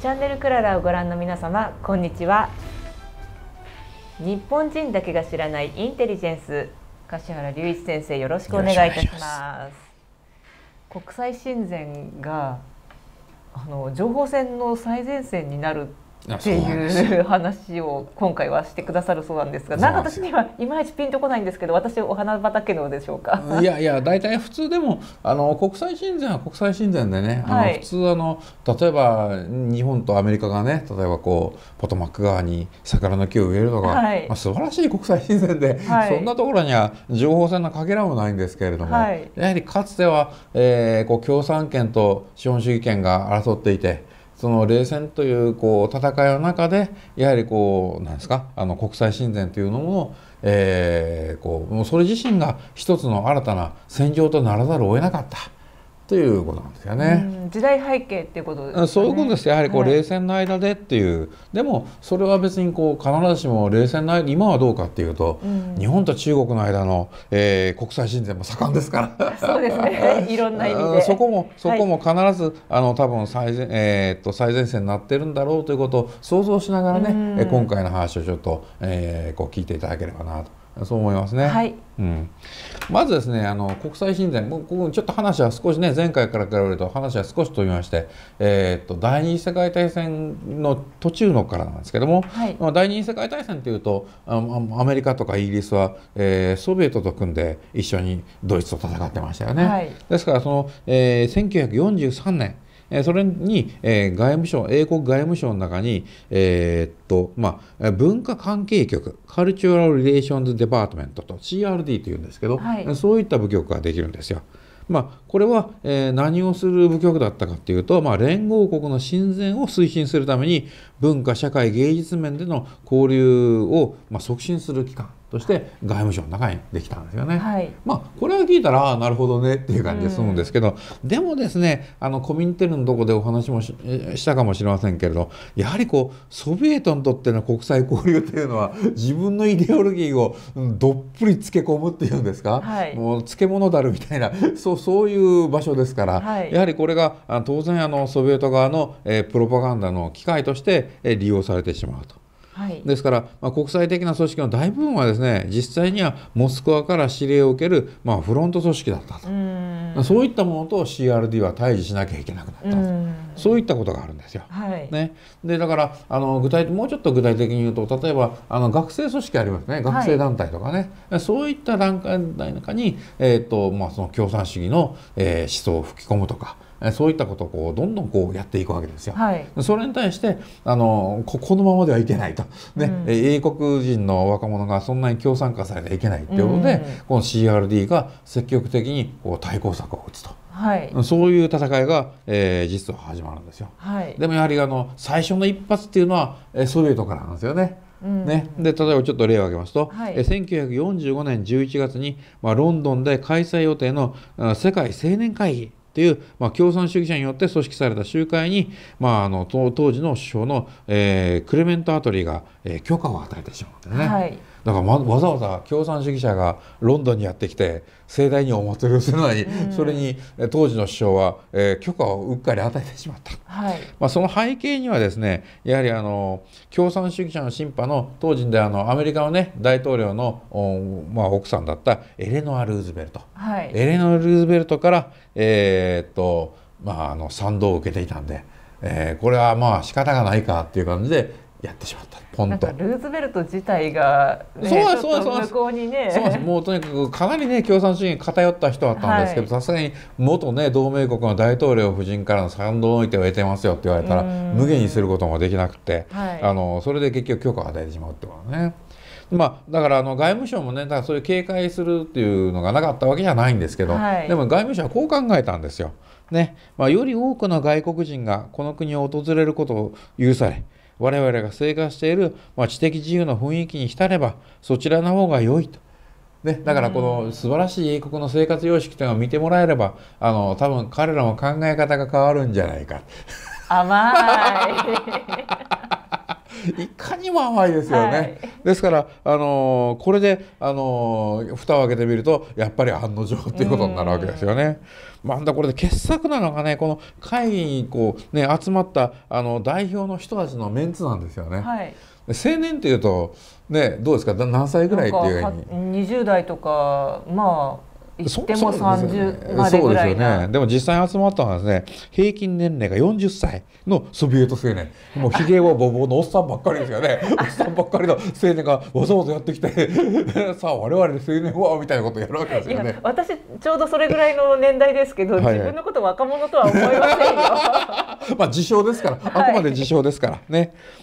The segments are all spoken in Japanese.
チャンネルクララをご覧の皆様こんにちは日本人だけが知らないインテリジェンス柏原隆一先生よろしくお願いいたします国際親善があの情報戦の最前線になるっていう話を今回はしてくださるそうなんですがなんか私にはいまいちピンとこないんですけど私お花畑のでしょうかいやいや大体普通でもあの国際親善は国際親善でね、はい、あの普通あの例えば日本とアメリカがね例えばこうポトマック川に桜の木を植えるとか、はい、まあ、素晴らしい国際親善で、はい、そんなところには情報戦のかけらもないんですけれども、やはりかつては、えー、こう共産権と資本主義権が争っていて。その冷戦というこう戦いの中でやはりこうなんですかあの国際親善というのも、えー、こうもうそれ自身が一つの新たな戦場とならざるを得なかった。ということなんですよね。時代背景っていうことです、ね、そういうことです。やはりこう、冷戦の間でっていう、でもそれは別にこう必ずしも冷戦の間今はどうかっていうと、うん、日本と中国の間の、えー、国際親善も盛んですから。そうですね。いろんな意味で。そこもそこも必ず、はい、あの多分最前えー、っと最前線になってるんだろうということを想像しながらね、うん、今回の話をちょっと、えー、こう聞いていただければなと。そう思いますね、はいうん、まずですねあの国際親善ここちょっと話は少しね前回から比べると話は少し飛びまして、えー、っと第二次世界大戦の途中のからなんですけども、はい、まあ、第二次世界大戦というとアメリカとかイギリスは、えー、ソビエトと組んで一緒にドイツと戦ってましたよね。はい、ですからその、えー、1943年えそれに、え外務省、英国外務省の中に、えー、っと、まあ、文化関係局、カルチュラル・リレーションズ・デパートメントと CRD というんですけど、はい、そういった部局ができるんですよ。まあ、これは、え何をする部局だったかっていうと、まあ、連合国の親善を推進するために文化社会芸術面での交流を、ま促進する機関として外務省の中にできたんですよね。はい、まあこれは聞いたらなるほどねっていう感じでするんですけど、うん、でもですねあのコミンテルのとこでお話もしたかもしれませんけれどやはりこうソビエトにとっての国際交流というのは 自分のイデオロギーをどっぷりつけ込むっていうんですか、はい、もう漬物だるみたいな そうそういう場所ですから、はい、やはりこれが当然あのソビエト側の、えー、プロパガンダの機会として、えー、利用されてしまうと。ですから、まあ、国際的な組織の大部分はですね実際にはモスクワから指令を受ける、まあ、フロント組織だったとそういったものと CRD は対峙しなきゃいけなくなったそういったことがあるんですよ。はい、ね、でだからあの具体もうちょっと具体的に言うと例えばあの学生組織ありますね学生団体とかね、はい、そういった段階の中に、えーとまあ、その共産主義の、えー、思想を吹き込むとか。そういったことをこうどんどんこうやっていくわけですよ。はい、それに対してあのここのままではいけないと、ね、うん、英国人の若者がそんなに共産化されてはいけないっていうことで、うん、この CRD が積極的にこう対抗策を打つと。はい、そういう戦いが、えー、実は始まるんですよ、はい、でもやはりあの最初の一発っていうのは、えー、ソビエトからなんですよね。うんね、で例えばちょっと例を挙げますと、はい、え1945年11月に、まあ、ロンドンで開催予定の世界青年会議っていう、まあ、共産主義者によって組織された集会に、まあ、あの当時の首相の、えー、クレメント・アトリーが、えー、許可を与えてしまうんですね。はいだから、わざわざ共産主義者がロンドンにやってきて盛大にお祭りをするのに、うん、それに当時の首相は、えー、許可をうっかり与えてしまった、はい、まあ、その背景にはですねやはりあの共産主義者の審判の当時であのアメリカの、ね、大統領の、まあ、奥さんだったエレノア・ルーズベルト、はい、エレノア・ルーズベルトから、えー、っとまあ、あの賛同を受けていたんで。えー、これはまあ仕方がないかっていう感じでやってしまったポンとルーズベルト自体が、ね、そうそうそう向こうにねそうですもうとにかくかなりね共産主義に偏った人だったんですけどさすがに元ね同盟国の大統領夫人からの賛同の意見を得てますよって言われたら無限にすることもできなくて、はい、あのそれで結局許可を与えてしまうってことね。まあ、だからあの外務省もねだからそういう警戒するっていうのがなかったわけじゃないんですけど、はい、でも外務省はこう考えたんですよ。ねまあ、より多くの外国人がこの国を訪れることを許され我々が生活している、まあ、知的自由の雰囲気に浸ればそちらの方が良いと。ね、だからこの素晴らしい英国の生活様式というのを見てもらえればあの多分彼らの考え方が変わるんじゃないか。甘いいかにも甘いですよね、はい、ですから、あのこれで、あの蓋を開けてみるとやっぱり案の定ということになるわけですよね。まあ、だこれで傑作なのがねこの会議にこう、ね、集まったあの代表の人たちのメンツなんですよね。はい青年というと、ね、どうですか何歳ぐらいっていうふうに20代とかまあ行っても30までぐらいね、でも実際集まったのはですね平均年齢が40歳のソビエト青年もうひげはぼぼのおっさんばっかりですよね おっさんばっかりの青年がわざわざやってきて さあ我々青年はみたいなことやるわけですよね私ちょうどそれぐらいの年代ですけど、はいはい、自分のこと若者とは思いませんよ まあ自称ですからあくまで自称ですからね、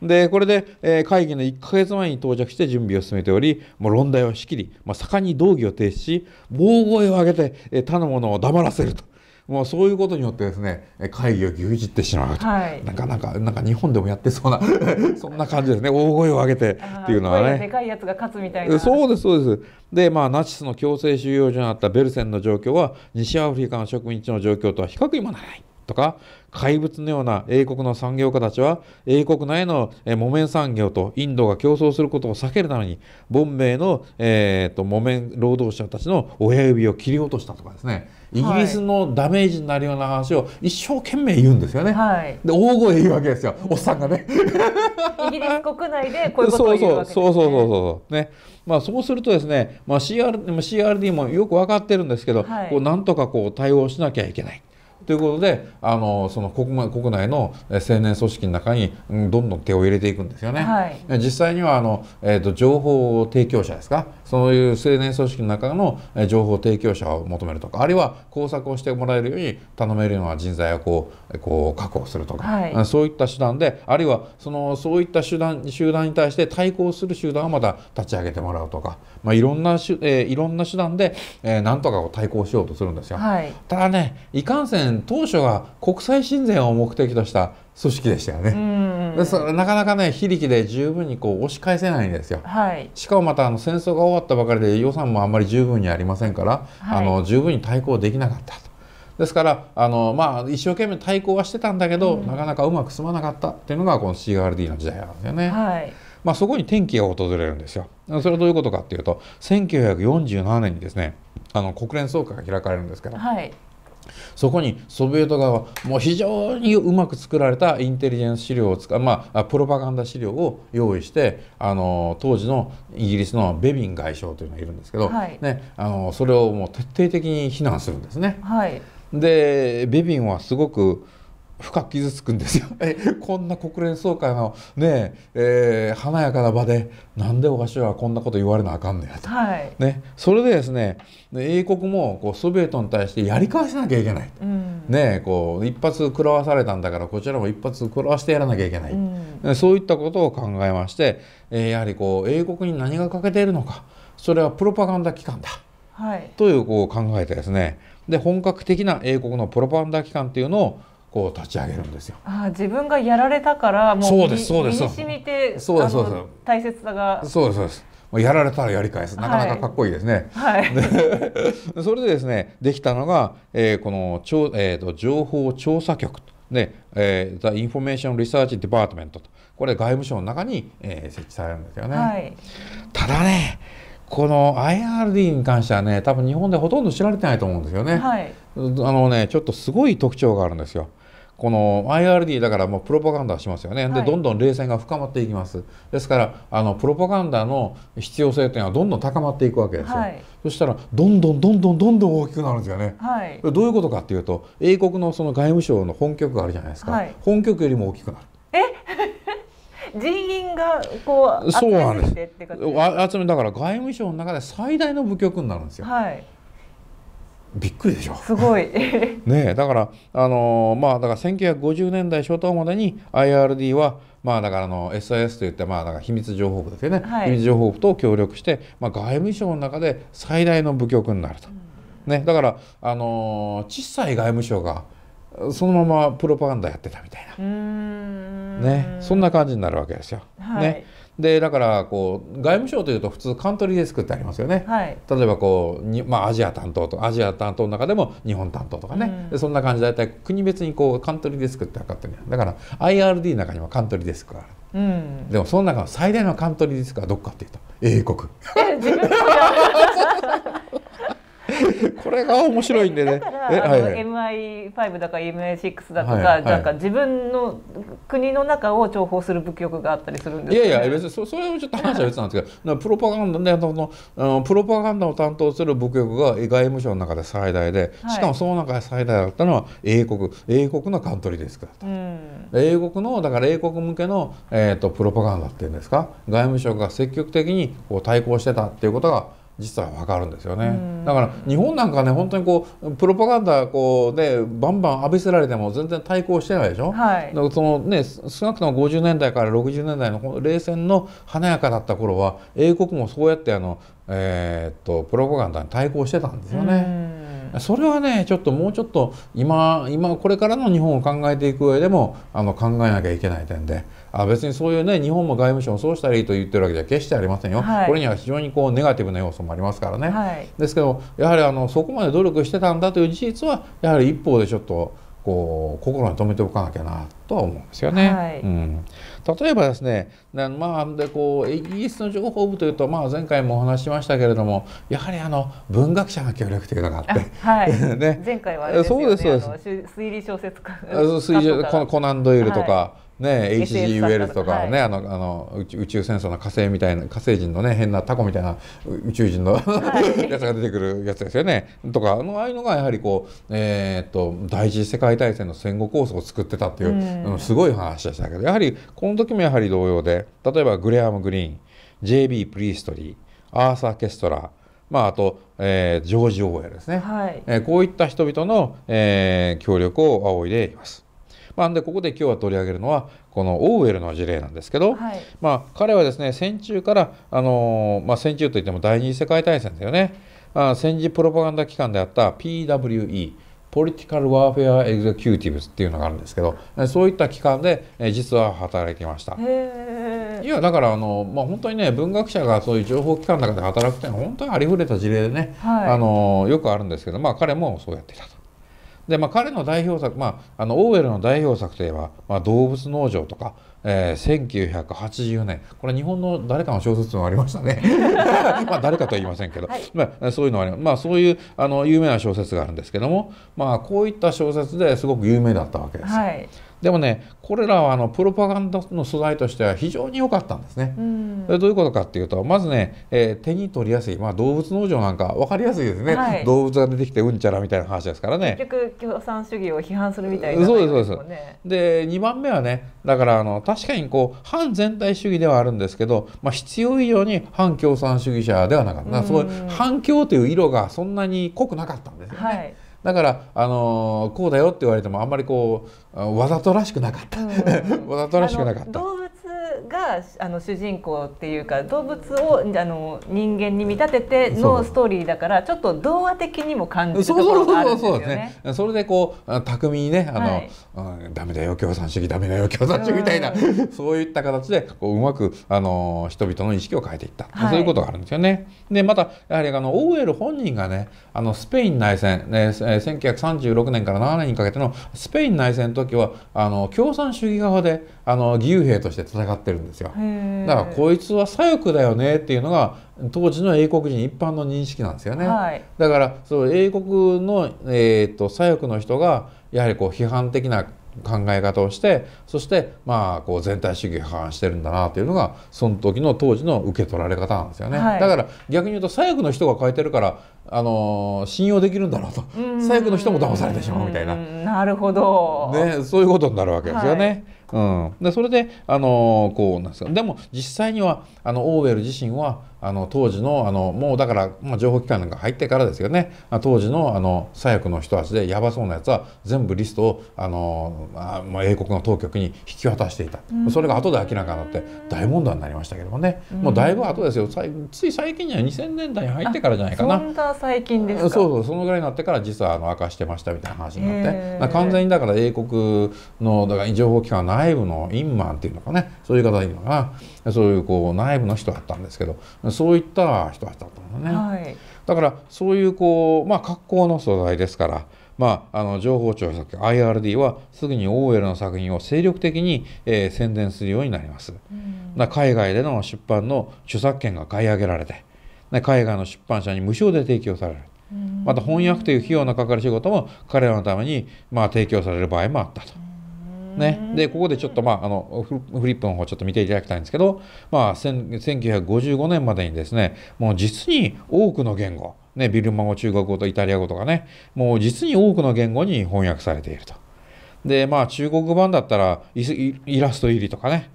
はい、でこれで、えー、会議の1か月前に到着して準備を進めておりもう論題を仕切り、まあ、盛んに道義を提出し防護声を上げて他の者を黙らせると。もうそういうことによってですね会議を牛耳ってしまうと、はい、なかなかなんか日本でもやってそうな そんな感じですね大声を上げてっていうのはねでかいやつが勝つみたいなそうですそうですでまあナチスの強制収容所にあったベルセンの状況は西アフリカの植民地の状況とは比較にもならないとか怪物のような英国の産業家たちは英国内の、えー、木綿産業とインドが競争することを避けるためにボンベイの、えーと、と木綿労働者たちの親指を切り落としたとかですねイギリスのダメージになるような話を一生懸命言うんですよね。はい、で大声言うわけですよ、おっさんがね。イギリス国内でこういうことを言うわけですね。そうそうそうそうねまあ、そうするとですね、まあ CR、CRD もよく分かってるんですけど、はい、こうなんとかこう対応しなきゃいけない。ということであのその国国内の青年組織の中にどんどん手を入れていくんですよね。はい、実際にはあの、えーと、情報提供者ですかそういう青年組織の中の情報提供者を求めるとかあるいは工作をしてもらえるように頼めるような人材をこうこう確保するとか、はい、そういった手段であるいはそのそういった集団集団に対して対抗する集団をまた立ち上げてもらうとか、まあ、いろんな手、えー、いろんな手段で、えー、なんとかを対抗しようとするんですよ。はい、ただねいかんせん当初は国際親善を目的とした組織でしたよね。でそれなかなかね非力で十分にこう押し返せないんですよ。はい、しかもまたあの戦争が終わったばかりで予算もあんまり十分にありませんから、はい、あの十分に対抗できなかったと。ですからあの、まあ、一生懸命対抗はしてたんだけど、うん、なかなかうまく進まなかったっていうのがこの CRD の時代なんですよね。はいまあ、そこに転機が訪れるんですよ。それはどういうことかっていうと1947年にですねあの国連総会が開かれるんですけど、はい、そこにソビエト側はもう非常にうまく作られたインテリジェンス資料を使う、まあ、プロパガンダ資料を用意してあの当時のイギリスのベビン外相というのがいるんですけど、はい、ね、あのそれをもう徹底的に非難するんですね。はい、でベビンはすごく深く傷つくんですよ こんな国連総会のねええー、華やかな場でなんで私はこんなこと言われなあかんねやと、はい、ね、それでですね英国もこうソビエトに対してやり返しなきゃいけない、うん、ね、こう一発食らわされたんだからこちらも一発食らわしてやらなきゃいけない、うん、そういったことを考えまして、えー、やはりこう英国に何が欠けているのかそれはプロパガンダ機関だ、はい、というこう考えてですねで本格的な英国のプロパガンダ機関っていうのをこう立ち上げるんですよ。あ自分がやられたからもうそうですそうです。そうですです。大切さがそうですそうです。やられたらやり返すなかなかかっこいいですね。はい、それでですねできたのが、えー、この情、えーと、情報調査局ね、えー、The Information Research Department とこれ外務省の中に、えー、設置されるんですよね。はい、ただねこの IRD に関してはね多分日本でほとんど知られてないと思うんですよね。はい、あのねちょっとすごい特徴があるんですよ。この IRD だからもうプロパガンダしますよね、はい、でどんどん冷戦が深まっていきますですからあのプロパガンダの必要性というのはどんどん高まっていくわけですよ、はい、そしたらどんどんどんどんどんどん大きくなるんですよね、はい、どういうことかっていうと英国のその外務省の本局があるじゃないですか、本局よりも大きくなるえ 人員がこう集めてってことそうなんです集めだから外務省の中で最大の部局になるんですよ、はいびっくりでしょすごい ねだからあのまあだから1950年代初頭までに IRD はまあだからあの SIS といってまあだから秘密情報部ですよね、はい、秘密情報部と協力して、まあ、外務省の中で最大の部局になると、うん、ね、だからあの小さい外務省がそのままプロパガンダやってたみたいなねそんな感じになるわけですよ。はい、ねでだからこう外務省というと普通カントリーデスクってありますよね、はい、例えばこうに、まあ、アジア担当とアジア担当の中でも日本担当とかね、うん、そんな感じ大体国別にこうカントリーデスクって分かってるだから IRD の中にもカントリーデスクがある。うん、でもその中の最大のカントリーディスクはどこかっていうと英国。これが面白いんでね。だから、はいはい、MI5 だか MI6 だとか、はいはい、なんか自分の国の中を重宝する武器があったりするんです、ね、いやいや別にそそれはちょっと話は別なんですけど、プロパガンダねその、プロパガンダを担当する武器が外務省の中で最大で、しかもその中で最大だったのは英国英国のカントリーですから、うん、英国のだから英国向けのえっ、ー、とプロパガンダっていうんですか、外務省が積極的にこう対抗してたっていうことが。実はわかるんですよね、だから日本なんかね本当にこうプロパガンダこうでバンバン浴びせられても全然対抗してないでしょ、はい、そのね少なくとも50年代から60年代の冷戦の華やかだった頃は英国もそうやってあの、えー、っとプロパガンダに対抗してたんですよね。それはねちょっともうちょっと今今これからの日本を考えていく上でもあの考えなきゃいけない点で。あ別にそういうね日本も外務省もそうしたらいいと言ってるわけじゃ決してありませんよ、はい、これには非常にこうネガティブな要素もありますからね、はい、ですけどやはりあのそこまで努力してたんだという事実はやはり一方でちょっとこう心に留めておかなきゃなとは思うんですよね。はい、うん、例えばですね、まあでこうイギリスの情報部というと、まあ、前回もお話ししましたけれどもやはりあの文学者が協力的だって、はい ね、前回はあれですよねそうですそうです推理小説家推 コナン・ドイルとか、はいね、H.G. ウェルズとかね、はい、あのあの宇宙戦争の火星みたいな火星人のね変なタコみたいな宇宙人の、はい、やつが出てくるやつですよね。とかあのああいうのがやはりこう、えー、っと第一次世界大戦の戦後構想を作ってたっていう、うん、すごい話でしたけどやはりこの時もやはり同様で例えばグレアム・グリーン J.B. プリーストリーアーサー・ケストラまあ、あと、えー、ジョージ・オーエルですね、はい、えー、こういった人々の、えー、協力を仰いでいます。まあ、でここで今日は取り上げるのはこのオーウェルの事例なんですけど、はい、まあ、彼はですね戦中から、あのー、まあ、戦中といっても第二次世界大戦ですよね、まあ、戦時プロパガンダ機関であった PWE ポリティカル・ワーフェア・エグゼキューティブスっていうのがあるんですけどそういった機関で実は働いていました。いやだからあの、まあ、本当にね文学者がそういう情報機関の中で働くっていうのは本当にありふれた事例でね、はい、あのよくあるんですけど、まあ、彼もそうやっていたと。で、まあ、彼の代表作、まあ、あのオーウェルの代表作といえば「まあ、動物農場」とか、えー、1980年これ日本の誰かの小説もありましたね まあ誰かとは言いませんけど、はい、まあ、そういうのはあります、まあ、そういうあの有名な小説があるんですけども、まあ、こういった小説ですごく有名だったわけです。はいでもねこれらはあのプロパガンダの素材としては非常に良かったんですね。うん、どういうことかっていうとまずね、えー、手に取りやすい、まあ、動物農場なんか分かりやすいですね、はい、動物が出てきてうんちゃらみたいな話ですからね。結局共産主義を批判するみたいな、ね、そうですそうです。で2番目はねだからあの確かにこう反全体主義ではあるんですけど、まあ、必要以上に反共産主義者ではなかった、うん、そういう反共という色がそんなに濃くなかったんですよね。はいだからあのこうだよって言われてもあんまりこうわざとらしくなかった、わざとらしくなかった。動物があの主人公っていうか動物をあの人間に見立ててのストーリーだからちょっと童話的にも感じるところがあるんですよね。そうそうそうそれでこう巧みにねあの、はいうん、ダメだよ共産主義ダメだよ共産主義みたいな、うん、そういった形でこううまくあの人々の意識を変えていった、はい、そういうことがあるんですよね。でまたやはりあのオーウェル本人がねあのスペイン内戦、ね、1936年から7年にかけてのスペイン内戦の時はあの共産主義側であの義勇兵として戦ってってるんですよだからこいつは左翼だよねっていうのが当時の英国人一般の認識なんですよね、はい、だからその英国の、えーと、と左翼の人がやはりこう批判的な考え方をしてそしてまあこう全体主義を批判してるんだなというのがその時の当時の受け取られ方なんですよね、はい、だから逆に言うと左翼の人が書いてるからあのー、信用できるんだろうと左翼の人も騙されてしまうみたいななるほど、ね、そういうことになるわけですよね。はいうん、でそれであのこうなんですかでも実際にはあのオーウェル自身はあの当時のあのもうだから、まあ、情報機関なんか入ってからですよね当時のあの左翼の人たちでやばそうなやつは全部リストをあの、まあ、英国の当局に引き渡していた、うん、それが後で明らかになって大問題になりましたけどもね、うん、もうだいぶ後ですよつい最近には2000年代に入ってからじゃないかなそんな最近ですそうそうそのぐらいになってから実はあの明かしてましたみたいな話になって、えー、完全にだから英国のだから情報機関内部のインマンっていうのかねそういう方がいいのかなそういうこう内部の人だったんですけどそういった人たちだったのね、はい、だからそういうこう、まあ、格好の素材ですから、まあ、あの情報庁作 IRD はすぐに OL の作品を精力的に、えー、宣伝するようになります、うん、海外での出版の著作権が買い上げられて海外の出版社に無償で提供される、うん、また翻訳という費用のかかる仕事も彼らのために、まあ、提供される場合もあったと。うんね、でここでちょっと、まあ、あのフリップの方ちょっと見ていただきたいんですけど、まあ、1955年までにですねもう実に多くの言語、ね、ビルマ語中国語とイタリア語とかねもう実に多くの言語に翻訳されていると。でまあ中国版だったらイラスト入りとかね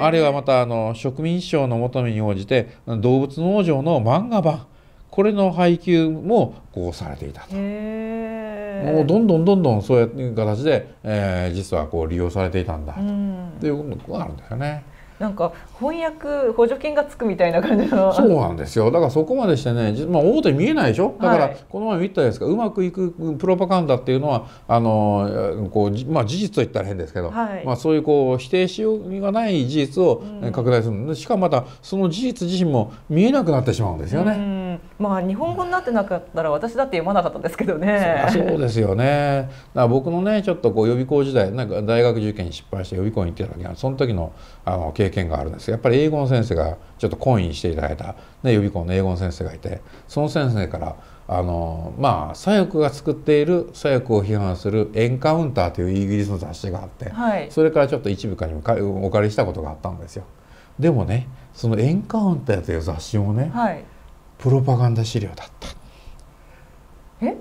あるいはまたあの植民地省の求めに応じて動物農場の漫画版これの配給もこうされていたと。もうどんどんどんどんそういう形で、えー、実はこう利用されていたんだと、うん、っていうことがあるんですよね。なんか翻訳補助金がつくみたいな感じのそうなんですよだからそこまでしてね、まあ、大手見えないでしょだからこの前見たですか、はい、うまくいくプロパガンダっていうのはあのこう、まあ、事実と言ったら変ですけど、はい、まあ、そういうこう否定しようがない事実を拡大する、うん、しかもまたその事実自身も見えなくなってしまうんですよね。うん、まあ日本語になってなかったら私だって読まなかったですけどね。そうですよね。だから僕のねちょっとこう予備校時代なんか大学受験に失敗して予備校に行ってた時はその時のあの経験があるんです。やっぱり英語の先生がちょっと懇意していただいたね予備校の英語の先生がいて、その先生からあのまあ左翼が作っている左翼を批判するエンカウンターというイギリスの雑誌があって、はい、それからちょっと一部かにお借りしたことがあったんですよ。でもねそのエンカウンターという雑誌をね、はいプロパガンダ資料だったえ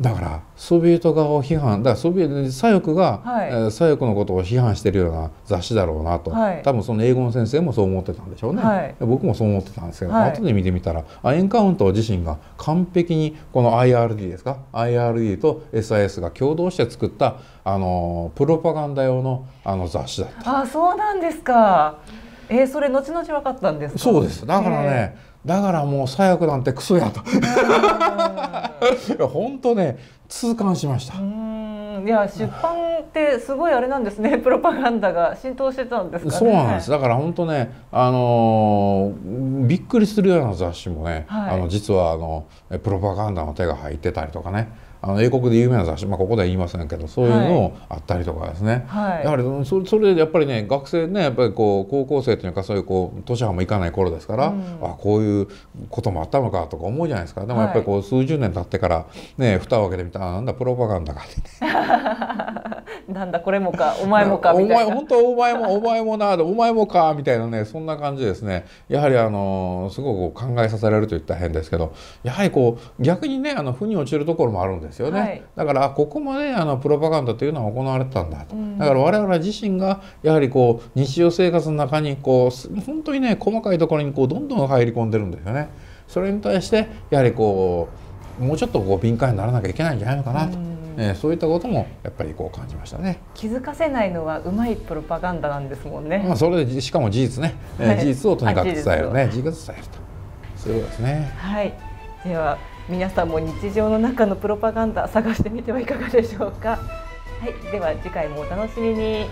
だからソビエト側を批判だからソビエト左翼が、はい、えー、左翼のことを批判してるような雑誌だろうなと、はい、多分その英語の先生もそう思ってたんでしょうね、はい、僕もそう思ってたんですけど、はい、後で見てみたらエンカウント自身が完璧にこの IRD ですか IRD と SIS が共同して作ったあのプロパガンダ用のあの雑誌だったあそうなんですかえー、それ後々分かったんですそうですだからね、えーだからもう最悪なんてクソやと 本当ね痛感しましたいや出版ってすごいあれなんですね プロパガンダが浸透してたんですか、ね、そうなんですだから本当ねあのー、びっくりするような雑誌もね、はい、あの実はあのプロパガンダの手が入ってたりとかねあの英国で有名な雑誌、まあ、ここでは言いませんけどそういうのあったりとかですね、はい、やはりそれそれでやっぱりね学生ねやっぱりこう高校生というかそういうこう年はも行かない頃ですから、うん、あこういうこともあったのかとか思うじゃないですかでもやっぱりこう数十年経ってからね蓋を開けてみたらなんだプロパガンダかって、ね なんだこれもかお前もかみたいなお前本当お前もお前もなお前もかみたいなねそんな感じですねやはりあのすごく考えさせられると言った変ですけどやはりこう逆にねあの負に落ちるところもあるんですよね、はい、だからここまであのプロパガンダというのは行われてたんだと、だから我々自身がやはりこう日常生活の中にこう本当にね細かいところにこうどんどん入り込んでるんですよねそれに対してやはりこうもうちょっとこう敏感にならなきゃいけないんじゃないのかなと。えー、そういったこともやっぱりこう感じましたね気づかせないのはうまいプロパガンダなんですもんね、まあ、それでしかも事実ね、えー、事実をとにかく伝えるね事実を伝えるとそういうことですねはいでは皆さんも日常の中のプロパガンダ探してみてはいかがでしょうかはいでは次回もお楽しみに